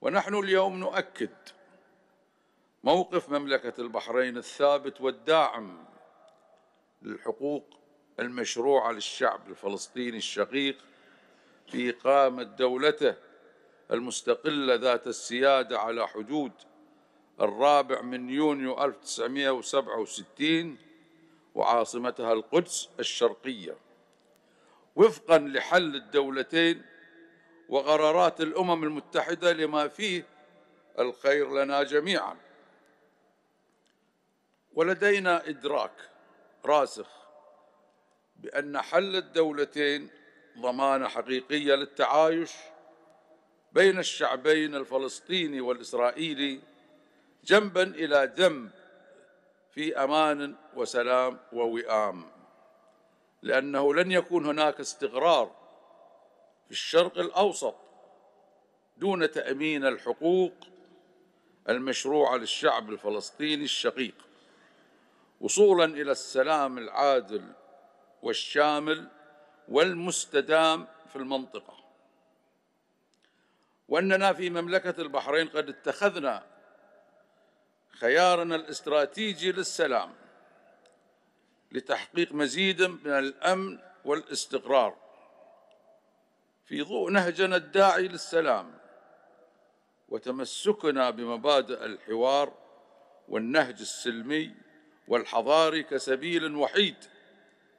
ونحن اليوم نؤكد موقف مملكة البحرين الثابت والداعم للحقوق المشروعة للشعب الفلسطيني الشقيق في إقامة دولته المستقلة ذات السيادة على حدود الرابع من يونيو 1967 وعاصمتها القدس الشرقية وفقا لحل الدولتين وقرارات الامم المتحده لما فيه الخير لنا جميعا ولدينا ادراك راسخ بان حل الدولتين ضمانه حقيقيه للتعايش بين الشعبين الفلسطيني والاسرائيلي جنبا الى جنب في امان وسلام ووئام لانه لن يكون هناك استقرار في الشرق الاوسط دون تامين الحقوق المشروعه للشعب الفلسطيني الشقيق وصولا الى السلام العادل والشامل والمستدام في المنطقه واننا في مملكه البحرين قد اتخذنا خيارنا الاستراتيجي للسلام لتحقيق مزيد من الامن والاستقرار في ضوء نهجنا الداعي للسلام وتمسكنا بمبادئ الحوار والنهج السلمي والحضاري كسبيل وحيد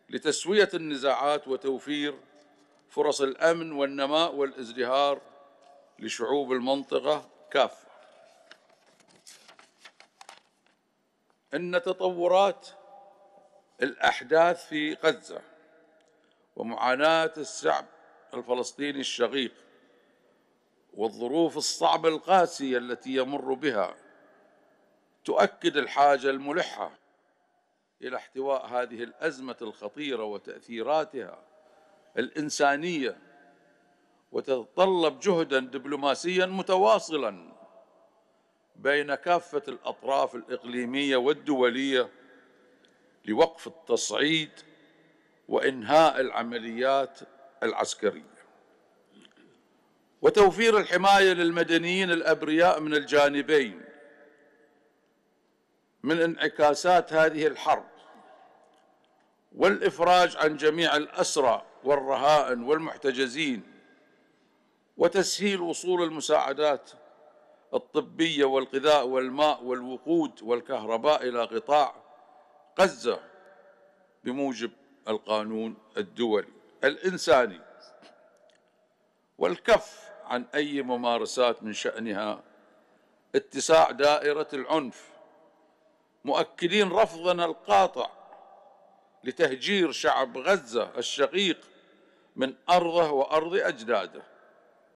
لتسويه النزاعات وتوفير فرص الامن والنماء والازدهار لشعوب المنطقه كافه ان تطورات الاحداث في غزه ومعاناه الشعب الفلسطيني الشقيق والظروف الصعبة القاسية التي يمر بها تؤكد الحاجة الملحة إلى احتواء هذه الأزمة الخطيرة وتأثيراتها الإنسانية وتتطلب جهدا دبلوماسيا متواصلا بين كافة الأطراف الإقليمية والدولية لوقف التصعيد وإنهاء العمليات العسكرية وتوفير الحماية للمدنيين الأبرياء من الجانبين من انعكاسات هذه الحرب والإفراج عن جميع الأسرى والرهائن والمحتجزين وتسهيل وصول المساعدات الطبية والغذاء والماء والوقود والكهرباء إلى قطاع غزة بموجب القانون الدولي الإنساني والكف عن أي ممارسات من شأنها اتساع دائرة العنف مؤكدين رفضنا القاطع لتهجير شعب غزة الشقيق من أرضه وأرض أجداده